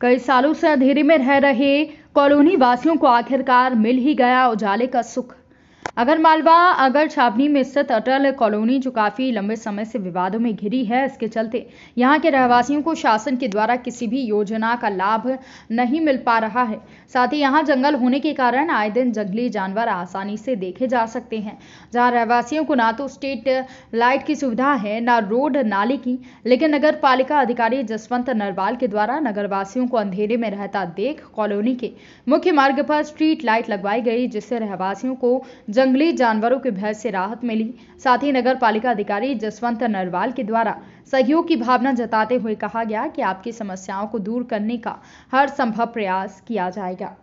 कई सालों से अंधेरे में रह रहे कॉलोनी वासियों को आखिरकार मिल ही गया उजाले का सुख अगर मालवा अगर छावनी में स्थित अटल कॉलोनी जो काफ़ी लंबे समय से विवादों में घिरी है इसके चलते यहां के रहवासियों को शासन के द्वारा किसी भी योजना का लाभ नहीं मिल पा रहा है साथ ही यहां जंगल होने के कारण आए दिन जंगली जानवर आसानी से देखे जा सकते हैं जहां रहवासियों को ना तो स्टेट लाइट की सुविधा है ना रोड नाले की लेकिन नगर अधिकारी जसवंत नरवाल के द्वारा नगरवासियों को अंधेरे में रहता देख कॉलोनी के मुख्य मार्ग पर स्ट्रीट लाइट लगवाई गई जिससे रहवासियों को जंगली जानवरों के भय से राहत मिली साथ ही नगर पालिका अधिकारी जसवंत नरवाल के द्वारा सहयोग की भावना जताते हुए कहा गया कि आपकी समस्याओं को दूर करने का हर संभव प्रयास किया जाएगा